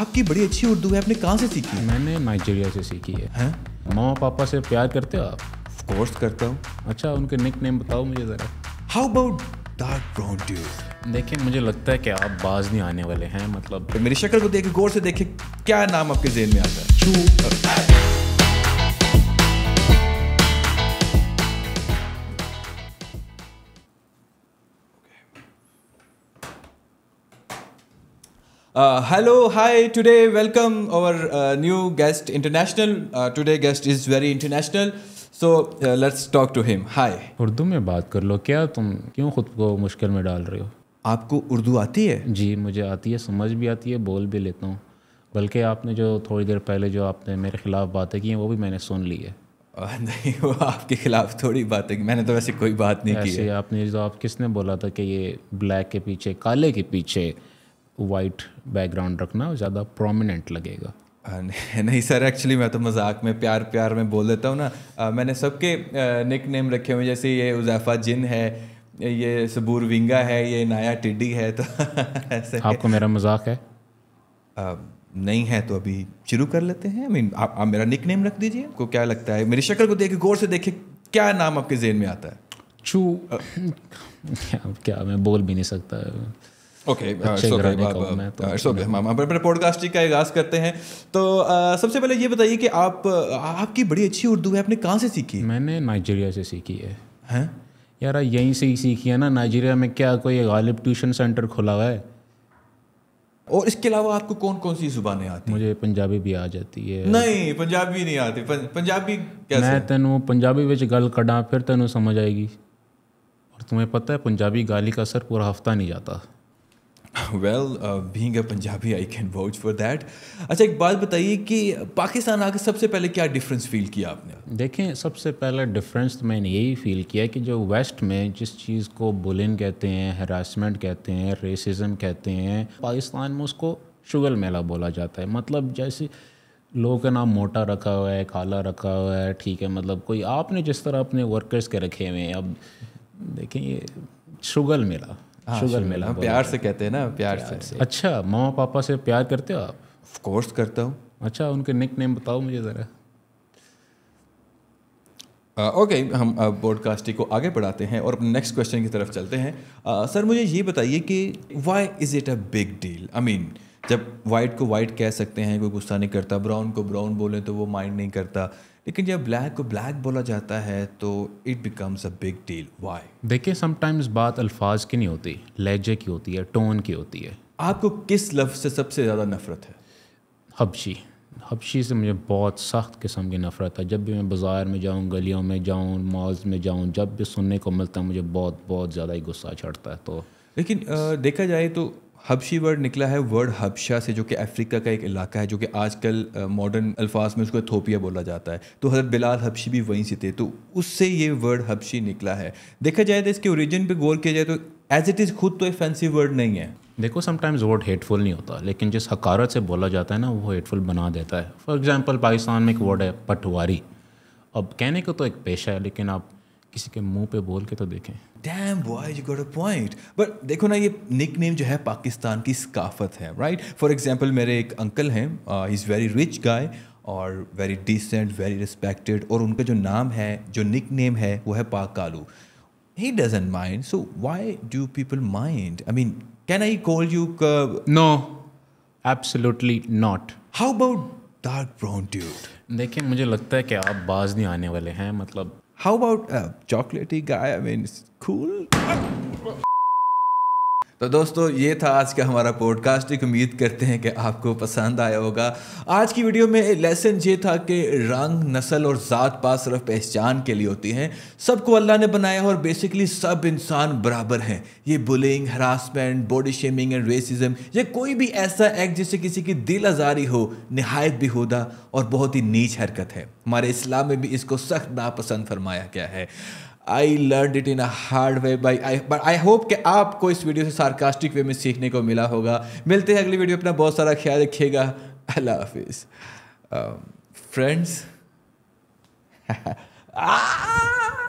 आपकी बड़ी अच्छी उर्दू है आपने कहाँ से सीखी मैंने नाइजीरिया से सीखी है, माँ मामा पापा से प्यार करते हो आप कोर्स करता हूँ अच्छा उनके निक नेम बताओ मुझे ज़रा how about dark brown dude देखिए मुझे लगता है कि आप बाज नहीं आने वाले हैं मतलब तो मेरी शक्ल को देखे गौर से देखे क्या नाम आपके जेन में आता है hello hi today welcome our new guest international today guest is very international so let's talk to him hi Urdu में बात कर लो क्या तुम क्यों खुद को मुश्किल में डाल रहे हो आपको उर्दू आती है जी मुझे आती है समझ भी आती है बोल भी लेता हूँ बल्कि आपने जो थोड़ी देर पहले जो आपने मेरे खिलाफ बातें की हैं वो भी मैंने सुन ली है नहीं वो आपके खिलाफ थोड़ी बातें है मैंने तो वैसे कोई बात नहीं की है आपने जो आप किसने बोला था कि ये ब्लैक के पीछे काले के पीछे वाइट बैकग्राउंड रखना ज़्यादा प्रोमिनेंट लगेगा हाँ, नहीं सर एक्चुअली मैं तो मजाक में प्यार प्यार में बोल देता हूँ ना आ, मैंने सबके निक नेम रखे हुए जैसे ये उजाफा जिन है ये सबूर विंगा है ये नाया टिड्डी है तो ऐसे आपको मेरा मजाक है आ, नहीं है तो अभी शुरू कर लेते हैं आई मीन आप, आप मेरा निक नेम रख दीजिए आपको क्या लगता है मेरी शक्ल को देखे गौर से देखे क्या नाम आपके जेन में आता है चू क्या मैं बोल भी नहीं सकता ओके इट्स ओके अपने पॉडकास्ट का आगाज करते हैं तो uh, सबसे पहले ये बताइए कि आप uh, आपकी बड़ी अच्छी उर्दू है आपने कहाँ से सीखी मैंने नाइजीरिया से सीखी है यार यहीं से ही सीखी है ना नाइजीरिया में क्या कोई गालिब ट्यूशन सेंटर खुला हुआ है और इसके अलावा आपको कौन कौन सी जुबानें आती मुझे पंजाबी भी आ जाती है नहीं पंजाबी नहीं आती पंजाबी कैसे मैं तेन पंजाबी ਵਿੱਚ गल ਕਢਾਂ ਫਿਰ ਤੈਨੂੰ ਸਮਝ ਆਏਗੀ और तुम्हें पता है पंजाबी गाली का असर पूरा हफ्ता नहीं जाता well being a Punjabi I can watch for that अच्छा एक बात बताइए कि पाकिस्तान आकर सबसे पहले क्या डिफरेंस फील किया आपने देखें सबसे पहला डिफरेंस तो मैंने यही फील किया कि जो वेस्ट में जिस चीज़ को बुलिन कहते हैं हरासमेंट कहते हैं रेसिज्म कहते हैं पाकिस्तान में उसको शुगर मेला बोला जाता है मतलब जैसे लोगों का नाम मोटा रखा हुआ है काला रखा हुआ है ठीक है मतलब कोई आपने जिस तरह अपने वर्कर्स के रखे हुए हैं अब देखें ये शुगर मेला हाँ, शुगर मिला प्यार से कहते हैं ना प्यार, प्यार से अच्छा मामा पापा से प्यार करते हो आप कोर्स करता हूँ अच्छा उनके निक नेम बताओ मुझे ज़रा ओके uh, okay, हम ब्रॉडकास्टिंग uh, को आगे बढ़ाते हैं और अपने नेक्स्ट क्वेश्चन की तरफ चलते हैं uh, सर मुझे ये बताइए कि why is it a big deal I mean जब वाइट को वाइट कह सकते हैं कोई गुस्सा नहीं करता ब्राउन को ब्राउन बोले तो वो माइंड नहीं करता लेकिन जब ब्लैक को ब्लैक बोला जाता है तो it becomes a big deal why देखिए समटाइम्स बात अल्फाज की नहीं होती लहजे की होती है टोन की होती है आपको किस लफ्ज़ से सबसे ज़्यादा नफरत है हबशी हबशी से मुझे बहुत सख्त किस्म की नफ़रत है जब भी मैं बाज़ार में जाऊँ गलियों में जाऊँ मॉल्स में जाऊँ जब भी सुनने को मिलता है मुझे बहुत बहुत ज़्यादा ही गुस्सा चढ़ता है तो लेकिन आ, देखा जाए तो हबशी वर्ड निकला है वर्ड हबशा से जो कि अफ्रीका का एक इलाका है जो कि आजकल मॉडर्न अल्फाज में उसको थोपिया बोला जाता है तो हज़रत बिलाल हबशी भी वहीं से थे तो उससे ये वर्ड हबशी निकला है देखा जाए तो इसके ओरिजिन पे गौर किया जाए तो एज इट इज़ खुद तो एक फैंसी वर्ड नहीं है देखो समटाइम्स वर्ड हेटफुल नहीं होता लेकिन जिस हकारत से बोला जाता है ना वो हेटफुल बना देता है फॉर एग्ज़ाम्पल पाकिस्तान में एक वर्ड है पटवारी अब कहने को तो एक पेशा है लेकिन आप किसी के मुंह पे बोल के तो देखें damn boy you got a point but देखो ना ये निक नेम जो है पाकिस्तान की सकाफत है राइट फॉर एग्जाम्पल मेरे एक अंकल हैं इज़ वेरी रिच गाय और वेरी डिसेंट वेरी रिस्पेक्टेड और उनका जो नाम है जो निक नेम है वो है पाक कालू he doesn't mind so why do people mind I mean can I call you no absolutely not how about dark brown dude देखिए मुझे लगता है कि आप बाज नहीं आने वाले हैं मतलब How about a chocolatey guy? I mean, it's cool. तो दोस्तों ये था आज का हमारा पॉडकास्ट एक उम्मीद करते हैं कि आपको पसंद आया होगा आज की वीडियो में लेसन ये था कि रंग नस्ल और ज़ात पात सिर्फ पहचान के लिए होती हैं सबको अल्लाह ने बनाया और बेसिकली सब इंसान बराबर हैं ये bullying harassment body shaming and racism ये कोई भी ऐसा एक्ट जिससे किसी की दिल आज़ारी हो नहायत बेहूदा और बहुत ही नीच हरकत है हमारे इस्लाम में भी इसको सख्त नापसंद फरमाया गया है I learn it in a hard way by I but I hope कि आपको इस वीडियो से सार्कास्टिक वे में सीखने को मिला होगा मिलते हैं अगली वीडियो अपना बहुत सारा ख्याल रखिएगा अल्लाह हाफिज़ फ्रेंड्स um,